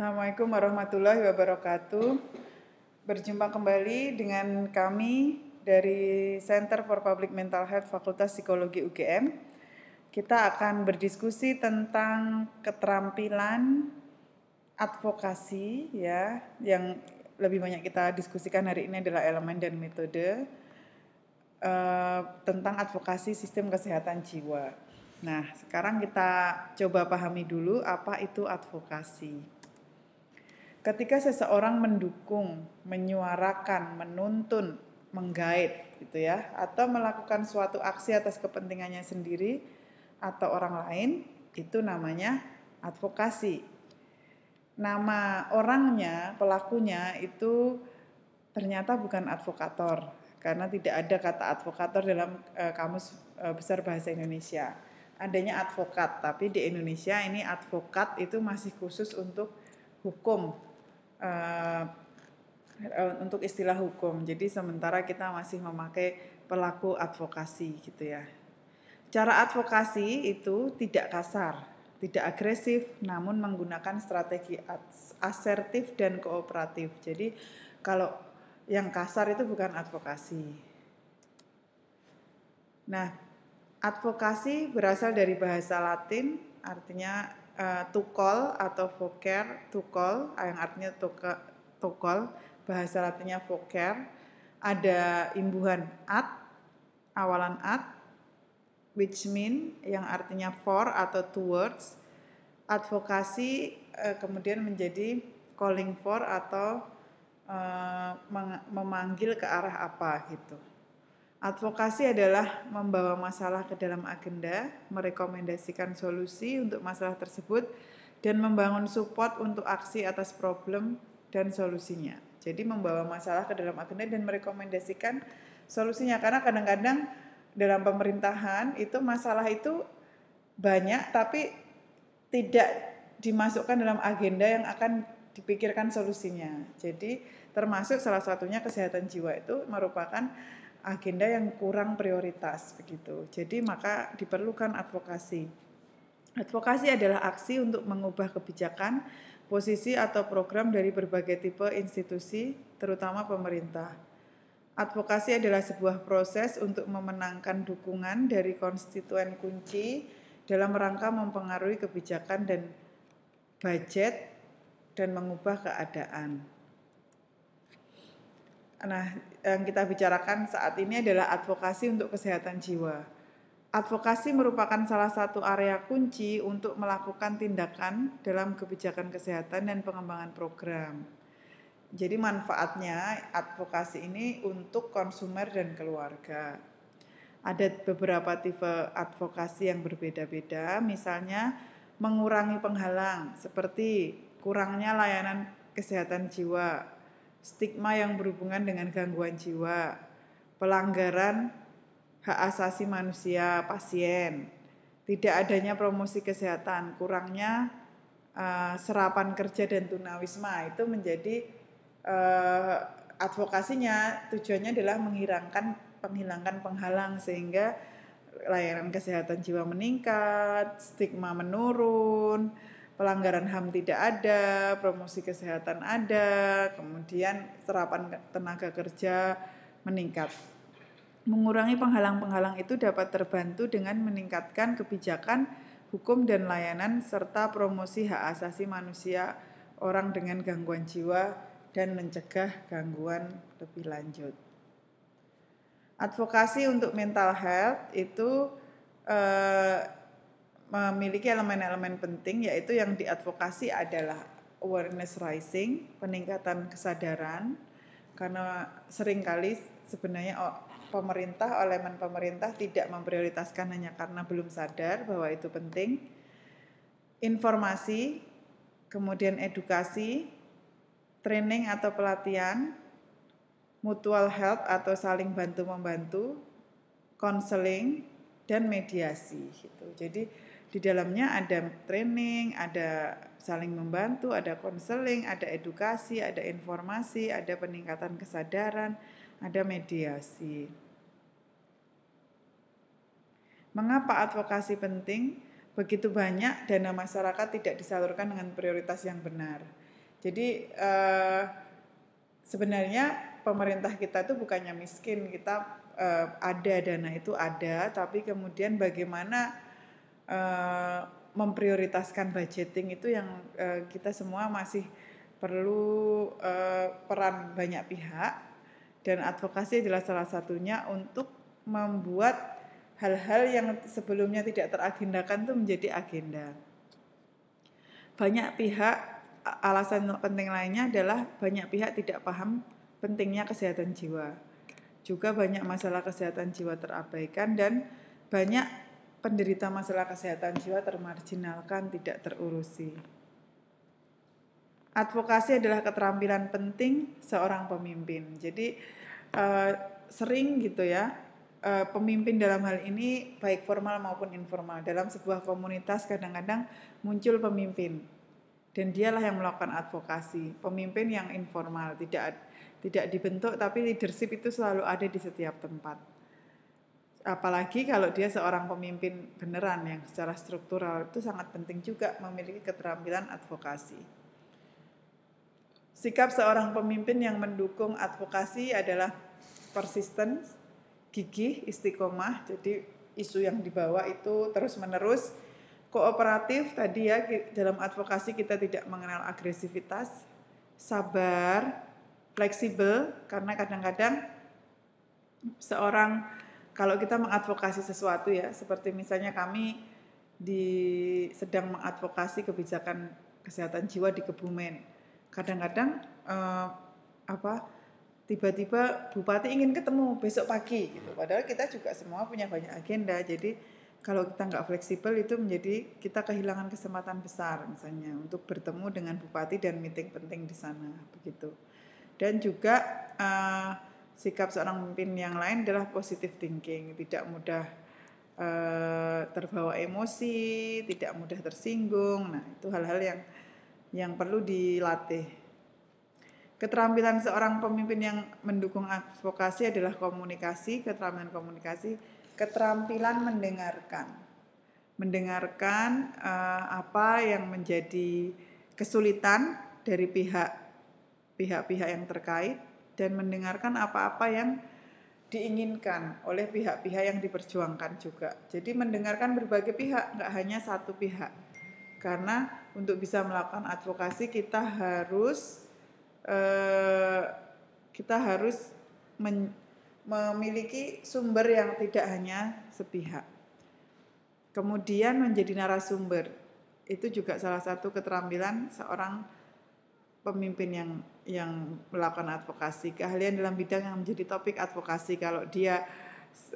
Assalamualaikum warahmatullahi wabarakatuh. Berjumpa kembali dengan kami dari Center for Public Mental Health Fakultas Psikologi UGM. Kita akan berdiskusi tentang keterampilan advokasi ya yang lebih banyak kita diskusikan hari ini adalah elemen dan metode uh, tentang advokasi sistem kesehatan jiwa. Nah, sekarang kita coba pahami dulu apa itu advokasi ketika seseorang mendukung, menyuarakan, menuntun, menggait gitu ya, atau melakukan suatu aksi atas kepentingannya sendiri atau orang lain, itu namanya advokasi. Nama orangnya, pelakunya itu ternyata bukan advokator karena tidak ada kata advokator dalam e, kamus e, besar bahasa Indonesia. Adanya advokat, tapi di Indonesia ini advokat itu masih khusus untuk hukum uh, untuk istilah hukum. Jadi sementara kita masih memakai pelaku advokasi gitu ya. Cara advokasi itu tidak kasar, tidak agresif, namun menggunakan strategi asertif dan kooperatif. Jadi kalau yang kasar itu bukan advokasi. Nah, advokasi berasal dari bahasa Latin, artinya uh, eh, tukol atau voker tukol yang artinya to tukol bahasa latinnya voker ada imbuhan at awalan at which mean yang artinya for atau towards advokasi uh, kemudian menjadi calling for atau uh, memanggil ke arah apa gitu Advokasi adalah membawa masalah ke dalam agenda, merekomendasikan solusi untuk masalah tersebut, dan membangun support untuk aksi atas problem dan solusinya. Jadi membawa masalah ke dalam agenda dan merekomendasikan solusinya karena kadang-kadang dalam pemerintahan itu masalah itu banyak tapi tidak dimasukkan dalam agenda yang akan dipikirkan solusinya. Jadi termasuk salah satunya kesehatan jiwa itu merupakan agenda yang kurang prioritas begitu. Jadi maka diperlukan advokasi. Advokasi adalah aksi untuk mengubah kebijakan, posisi atau program dari berbagai tipe institusi, terutama pemerintah. Advokasi adalah sebuah proses untuk memenangkan dukungan dari konstituen kunci dalam rangka mempengaruhi kebijakan dan budget dan mengubah keadaan. Nah, yang kita bicarakan saat ini adalah advokasi untuk kesehatan jiwa. Advokasi merupakan salah satu area kunci untuk melakukan tindakan dalam kebijakan kesehatan dan pengembangan program. Jadi manfaatnya advokasi ini untuk konsumer dan keluarga. Ada beberapa tipe advokasi yang berbeda-beda, misalnya mengurangi penghalang seperti kurangnya layanan kesehatan jiwa, stigma yang berhubungan dengan gangguan jiwa, pelanggaran hak asasi manusia pasien, tidak adanya promosi kesehatan, kurangnya uh, serapan kerja dan tunawisma itu menjadi uh, advokasinya tujuannya adalah menghilangkan penghilangkan penghalang sehingga layanan kesehatan jiwa meningkat, stigma menurun, pelanggaran HAM tidak ada, promosi kesehatan ada, kemudian serapan tenaga kerja meningkat. Mengurangi penghalang-penghalang itu dapat terbantu dengan meningkatkan kebijakan, hukum dan layanan serta promosi hak asasi manusia orang dengan gangguan jiwa dan mencegah gangguan lebih lanjut. Advokasi untuk mental health itu eh, memiliki elemen-elemen penting yaitu yang diadvokasi adalah awareness rising, peningkatan kesadaran karena seringkali sebenarnya oh, pemerintah, elemen pemerintah tidak memprioritaskan hanya karena belum sadar bahwa itu penting. Informasi, kemudian edukasi, training atau pelatihan, mutual help atau saling bantu membantu, counseling dan mediasi gitu. Jadi di dalamnya ada training, ada saling membantu, ada konseling, ada edukasi, ada informasi, ada peningkatan kesadaran, ada mediasi. Mengapa advokasi penting? Begitu banyak dana masyarakat tidak disalurkan dengan prioritas yang benar. Jadi eh, sebenarnya pemerintah kita itu bukannya miskin, kita eh, ada dana itu ada, tapi kemudian bagaimana Eh, memprioritaskan budgeting itu yang uh, kita semua masih perlu uh, peran banyak pihak dan advokasi adalah salah satunya untuk membuat hal-hal yang sebelumnya tidak teragendakan itu menjadi agenda. Banyak pihak alasan penting lainnya adalah banyak pihak tidak paham pentingnya kesehatan jiwa. Juga banyak masalah kesehatan jiwa terabaikan dan banyak penderita masalah kesehatan jiwa termarjinalkan, tidak terurusi. Advokasi adalah keterampilan penting seorang pemimpin. Jadi eh, sering gitu ya, eh, pemimpin dalam hal ini baik formal maupun informal. Dalam sebuah komunitas kadang-kadang muncul pemimpin dan dialah yang melakukan advokasi. Pemimpin yang informal tidak tidak dibentuk tapi leadership itu selalu ada di setiap tempat apalagi kalau dia seorang pemimpin beneran yang secara struktural itu sangat penting juga memiliki keterampilan advokasi. Sikap seorang pemimpin yang mendukung advokasi adalah persisten, gigih, istiqomah. Jadi isu yang dibawa itu terus-menerus kooperatif tadi ya dalam advokasi kita tidak mengenal agresivitas, sabar, fleksibel karena kadang-kadang seorang kalau kita mengadvokasi sesuatu ya, seperti misalnya kami di sedang mengadvokasi kebijakan kesehatan jiwa di Kebumen. Kadang-kadang eh, apa tiba-tiba bupati ingin ketemu besok pagi gitu. Padahal kita juga semua punya banyak agenda. Jadi kalau kita nggak fleksibel itu menjadi kita kehilangan kesempatan besar misalnya untuk bertemu dengan bupati dan meeting penting di sana begitu. Dan juga eh, sikap seorang pemimpin yang lain adalah positive thinking, tidak mudah uh, terbawa emosi, tidak mudah tersinggung. Nah, itu hal-hal yang yang perlu dilatih. Keterampilan seorang pemimpin yang mendukung advokasi adalah komunikasi, keterampilan komunikasi, keterampilan mendengarkan. Mendengarkan uh, apa yang menjadi kesulitan dari pihak pihak-pihak yang terkait dan mendengarkan apa-apa yang diinginkan oleh pihak-pihak yang diperjuangkan juga. Jadi mendengarkan berbagai pihak, nggak hanya satu pihak. Karena untuk bisa melakukan advokasi kita harus eh, kita harus men, memiliki sumber yang tidak hanya sepihak. Kemudian menjadi narasumber itu juga salah satu keterampilan seorang pemimpin yang yang melakukan advokasi, keahlian dalam bidang yang menjadi topik advokasi. Kalau dia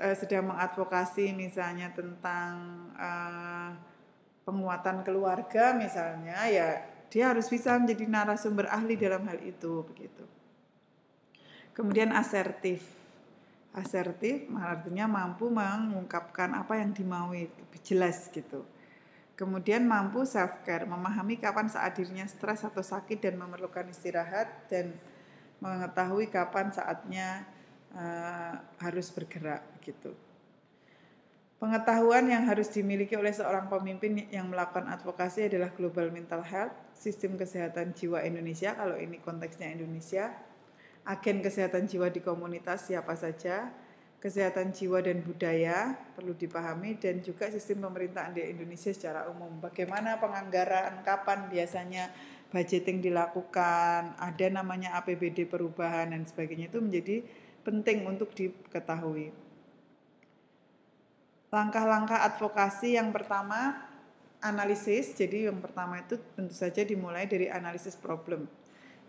uh, sedang mengadvokasi misalnya tentang uh, penguatan keluarga misalnya, ya dia harus bisa menjadi narasumber ahli dalam hal itu begitu. Kemudian asertif. Asertif artinya mampu mengungkapkan apa yang dimaui lebih jelas gitu Kemudian mampu self care, memahami kapan saat dirinya stres atau sakit dan memerlukan istirahat dan mengetahui kapan saatnya uh, harus bergerak gitu. Pengetahuan yang harus dimiliki oleh seorang pemimpin yang melakukan advokasi adalah Global Mental Health, Sistem Kesehatan Jiwa Indonesia kalau ini konteksnya Indonesia, agen kesehatan jiwa di komunitas siapa saja, kesehatan jiwa dan budaya perlu dipahami dan juga sistem pemerintahan di Indonesia secara umum. Bagaimana penganggaran, kapan biasanya budgeting dilakukan, ada namanya APBD perubahan dan sebagainya itu menjadi penting untuk diketahui. Langkah-langkah advokasi yang pertama analisis. Jadi yang pertama itu tentu saja dimulai dari analisis problem.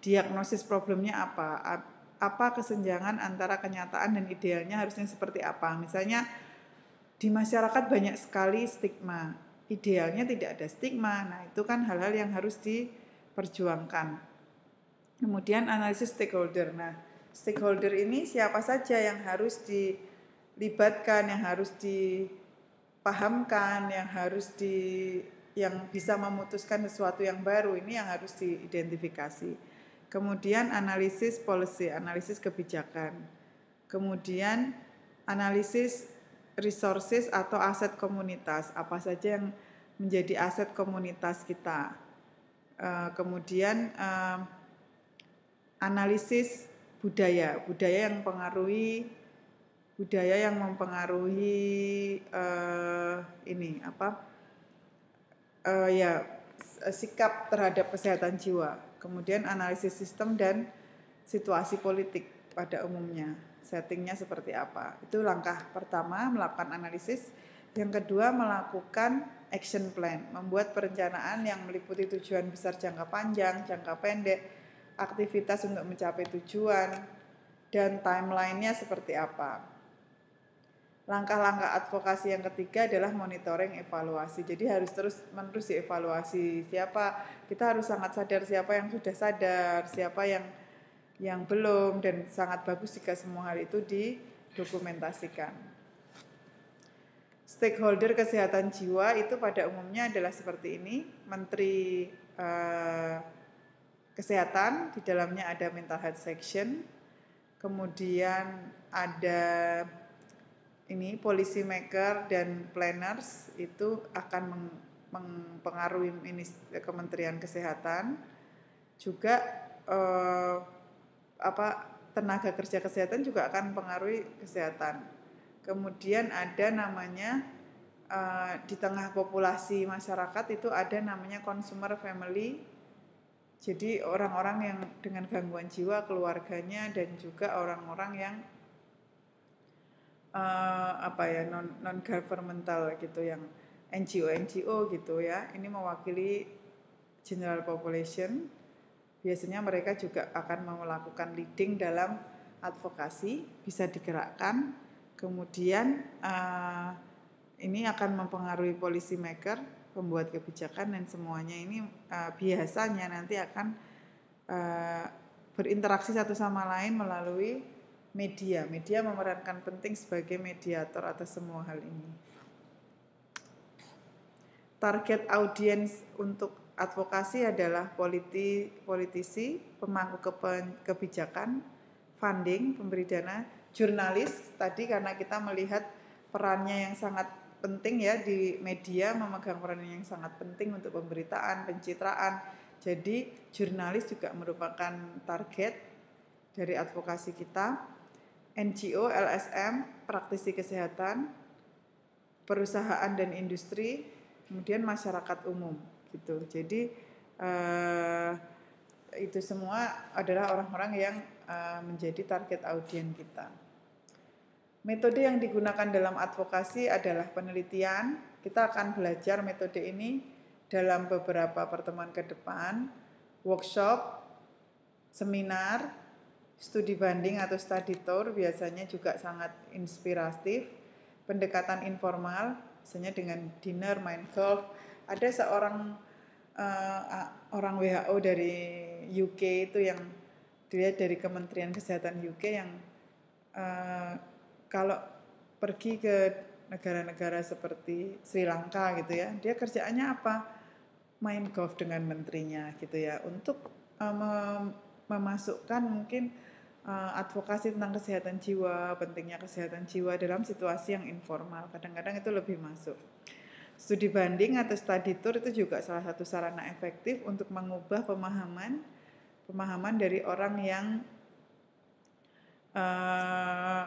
Diagnosis problemnya apa? apa kesenjangan antara kenyataan dan idealnya harusnya seperti apa. Misalnya di masyarakat banyak sekali stigma. Idealnya tidak ada stigma. Nah, itu kan hal-hal yang harus diperjuangkan. Kemudian analisis stakeholder. Nah, stakeholder ini siapa saja yang harus dilibatkan, yang harus dipahamkan, yang harus di yang bisa memutuskan sesuatu yang baru ini yang harus diidentifikasi kemudian analisis policy, analisis kebijakan, kemudian analisis resources atau aset komunitas, apa saja yang menjadi aset komunitas kita. Eh, kemudian eh, analisis budaya, budaya yang pengaruhi, budaya yang mempengaruhi uh, ini apa uh, ya sikap terhadap kesehatan jiwa kemudian analisis sistem dan situasi politik pada umumnya settingnya seperti apa itu langkah pertama melakukan analisis yang kedua melakukan action plan membuat perencanaan yang meliputi tujuan besar jangka panjang jangka pendek aktivitas untuk mencapai tujuan dan timelinenya seperti apa langkah-langkah advokasi yang ketiga adalah monitoring evaluasi. Jadi harus terus menerus dievaluasi siapa kita harus sangat sadar siapa yang sudah sadar, siapa yang yang belum dan sangat bagus jika semua hal itu didokumentasikan. Stakeholder kesehatan jiwa itu pada umumnya adalah seperti ini, menteri eh, kesehatan di dalamnya ada mental health section, kemudian ada ini policy maker dan planners itu akan meng, mempengaruhi Kementerian Kesehatan juga eh, apa tenaga kerja kesehatan juga akan mempengaruhi kesehatan. Kemudian ada namanya eh, di tengah populasi masyarakat itu ada namanya consumer family. Jadi orang-orang yang dengan gangguan jiwa keluarganya dan juga orang-orang yang uh, apa ya non non governmental gitu yang NGO NGO gitu ya ini mewakili general population biasanya mereka juga akan melakukan leading dalam advokasi bisa digerakkan kemudian uh, ini akan mempengaruhi policy maker pembuat kebijakan dan semuanya ini uh, biasanya nanti akan uh, berinteraksi satu sama lain melalui media. Media memerankan penting sebagai mediator atas semua hal ini. Target audiens untuk advokasi adalah politi, politisi, pemangku kebijakan, funding, pemberi dana, jurnalis tadi karena kita melihat perannya yang sangat penting ya di media memegang peran yang sangat penting untuk pemberitaan, pencitraan. Jadi jurnalis juga merupakan target dari advokasi kita. NGO, LSM, praktisi kesehatan, perusahaan dan industri, kemudian masyarakat umum gitu. Jadi uh, itu semua adalah orang-orang yang uh, menjadi target audien kita. Metode yang digunakan dalam advokasi adalah penelitian. Kita akan belajar metode ini dalam beberapa pertemuan ke depan, workshop, seminar, Studi banding atau study tour biasanya juga sangat inspiratif. Pendekatan informal, misalnya dengan dinner, main golf. Ada seorang uh, orang WHO dari UK itu yang dia dari Kementerian Kesehatan UK yang uh, kalau pergi ke negara-negara seperti Sri Lanka gitu ya, dia kerjaannya apa? Main golf dengan menterinya gitu ya, untuk uh, memasukkan mungkin Eh, advokasi tentang kesehatan jiwa, pentingnya kesehatan jiwa dalam situasi yang informal. Kadang-kadang itu lebih masuk. Studi banding atau study tour itu juga salah satu sarana efektif untuk mengubah pemahaman pemahaman dari orang yang uh,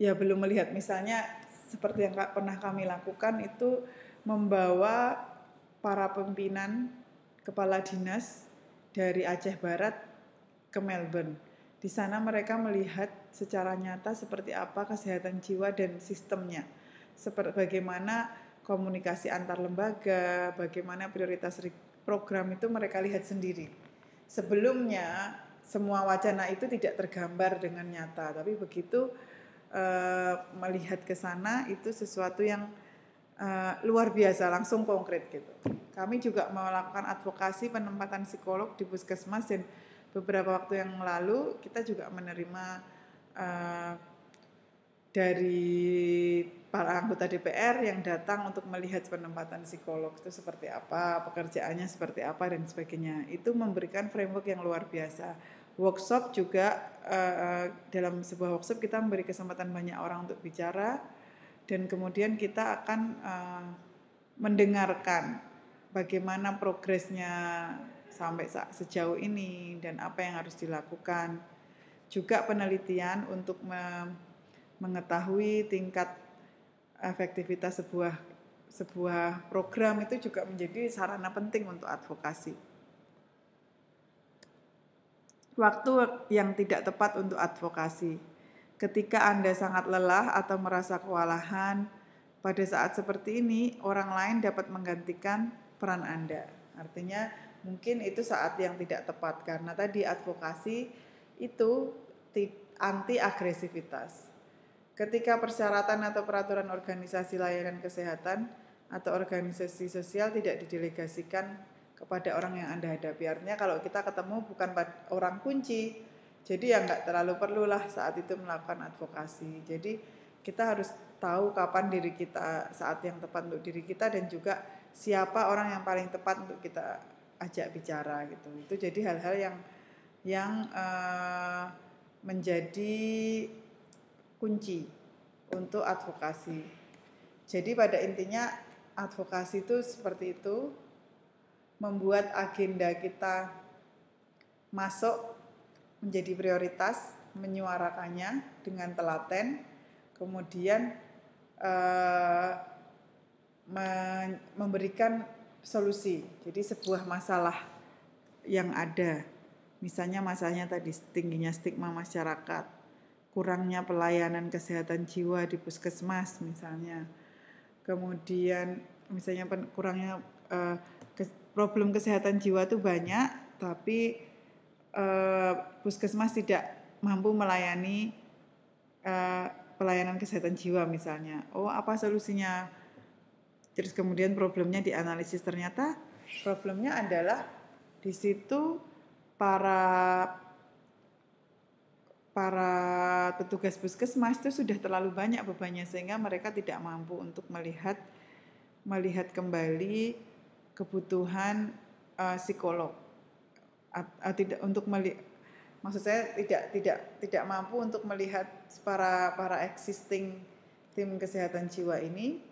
ya belum melihat misalnya seperti yang pernah kami lakukan itu membawa para pimpinan kepala dinas dari Aceh Barat ke Melbourne di sana mereka melihat secara nyata seperti apa kesehatan jiwa dan sistemnya, seperti bagaimana komunikasi antar lembaga, bagaimana prioritas program itu mereka lihat sendiri. Sebelumnya semua wacana itu tidak tergambar dengan nyata, tapi begitu uh, melihat ke sana itu sesuatu yang uh, luar biasa langsung konkret gitu. Kami juga melakukan advokasi penempatan psikolog di puskesmas dan beberapa waktu yang lalu kita juga menerima uh, dari para anggota DPR yang datang untuk melihat penempatan psikolog itu seperti apa, pekerjaannya seperti apa dan sebagainya. Itu memberikan framework yang luar biasa. Workshop juga uh, dalam sebuah workshop kita memberi kesempatan banyak orang untuk bicara dan kemudian kita akan uh, mendengarkan bagaimana progresnya sampai sejauh ini dan apa yang harus dilakukan. Juga penelitian untuk me mengetahui tingkat efektivitas sebuah sebuah program itu juga menjadi sarana penting untuk advokasi. Waktu yang tidak tepat untuk advokasi. Ketika Anda sangat lelah atau merasa kewalahan, pada saat seperti ini orang lain dapat menggantikan peran Anda. Artinya mungkin itu saat yang tidak tepat karena tadi advokasi itu anti agresivitas. Ketika persyaratan atau peraturan organisasi layanan kesehatan atau organisasi sosial tidak didelegasikan kepada orang yang Anda hadapi. Artinya kalau kita ketemu bukan orang kunci, jadi ya nggak terlalu perlulah saat itu melakukan advokasi. Jadi kita harus tahu kapan diri kita saat yang tepat untuk diri kita dan juga siapa orang yang paling tepat untuk kita ajak bicara gitu itu jadi hal-hal yang yang uh, menjadi kunci untuk advokasi jadi pada intinya advokasi itu seperti itu membuat agenda kita masuk menjadi prioritas menyuarakannya dengan telaten kemudian uh, memberikan solusi. Jadi sebuah masalah yang ada. Misalnya masalahnya tadi tingginya stigma masyarakat, kurangnya pelayanan kesehatan jiwa di puskesmas misalnya. Kemudian misalnya pen, kurangnya uh, eh, ke, problem kesehatan jiwa itu banyak tapi uh, puskesmas tidak mampu melayani uh, pelayanan kesehatan jiwa misalnya. Oh, apa solusinya? Terus kemudian problemnya dianalisis ternyata problemnya adalah di situ para para petugas puskesmas itu sudah terlalu banyak bebannya sehingga mereka tidak mampu untuk melihat melihat kembali kebutuhan uh, psikolog uh, tidak untuk melihat maksud saya tidak tidak tidak mampu untuk melihat para para existing tim kesehatan jiwa ini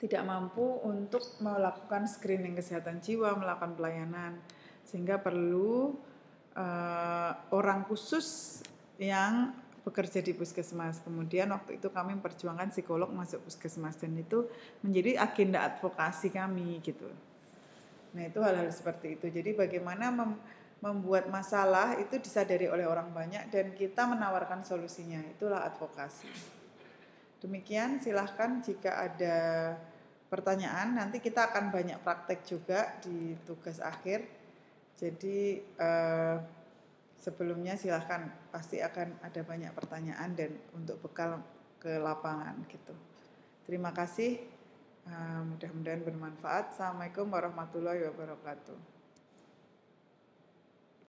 tidak mampu untuk melakukan screening kesehatan jiwa, melakukan pelayanan, sehingga perlu uh, orang khusus yang bekerja di puskesmas. Kemudian waktu itu kami memperjuangkan psikolog masuk puskesmas dan itu menjadi agenda advokasi kami gitu. Nah itu hal-hal seperti itu. Jadi bagaimana mem membuat masalah itu disadari oleh orang banyak dan kita menawarkan solusinya. Itulah advokasi. Demikian silahkan jika ada pertanyaan. Nanti kita akan banyak praktek juga di tugas akhir. Jadi eh, sebelumnya silahkan pasti akan ada banyak pertanyaan dan untuk bekal ke lapangan gitu. Terima kasih. Eh, mudah-mudahan bermanfaat. Assalamualaikum warahmatullahi wabarakatuh.